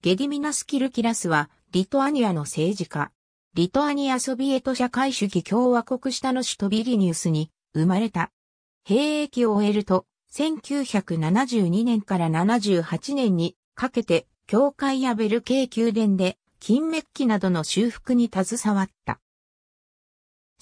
ゲディミナス・キルキラスは、リトアニアの政治家。リトアニアソビエト社会主義共和国下の首都ビリニュースに生まれた。兵役を終えると、1972年から78年にかけて、教会やベルケー宮殿で、金メッキなどの修復に携わった。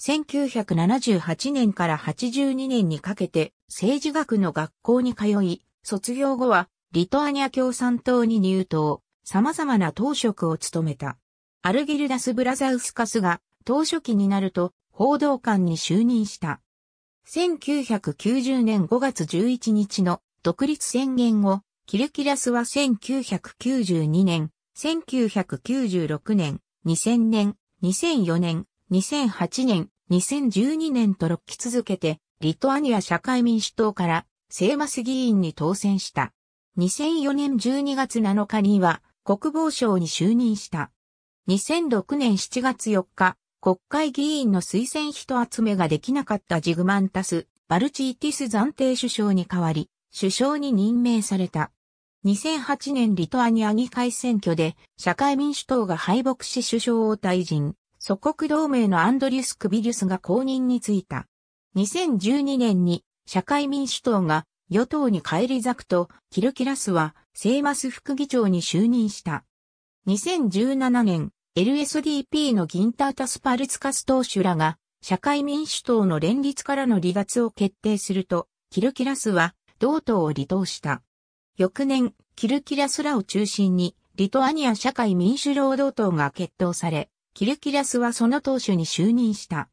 1978年から82年にかけて政治学の学校に通い、卒業後はリトアニア共産党に入党。様々な当職を務めた。アルギルダス・ブラザウスカスが当初期になると報道官に就任した。1990年5月11日の独立宣言後、キルキラスは1992年、1996年、2000年、2004年、2008年、2012年と6期続けて、リトアニア社会民主党から、セーマス議員に当選した。2004年12月7日には、国防省に就任した。2006年7月4日、国会議員の推薦人集めができなかったジグマンタス、バルチーティス暫定首相に代わり、首相に任命された。2008年リトアニア議会選挙で社会民主党が敗北し首相を退陣、祖国同盟のアンドリュス・クビリュスが公認についた。2012年に社会民主党が与党に返り咲くと、キルキラスは、セイマス副議長に就任した。2017年、LSDP のギンタータスパルツカス党首らが、社会民主党の連立からの離脱を決定すると、キルキラスは、同党を離党した。翌年、キルキラスらを中心に、リトアニア社会民主労働党が決闘され、キルキラスはその党首に就任した。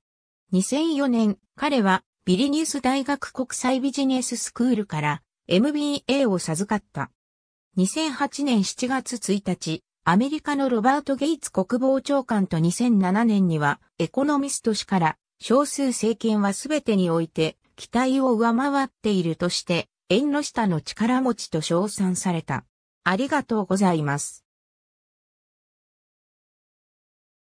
2004年、彼はビリニュス大学国際ビジネススクールから MBA を授かった。2008年7月1日、アメリカのロバート・ゲイツ国防長官と2007年には、エコノミスト氏から、少数政権は全てにおいて、期待を上回っているとして、縁の下の力持ちと称賛された。ありがとうございます。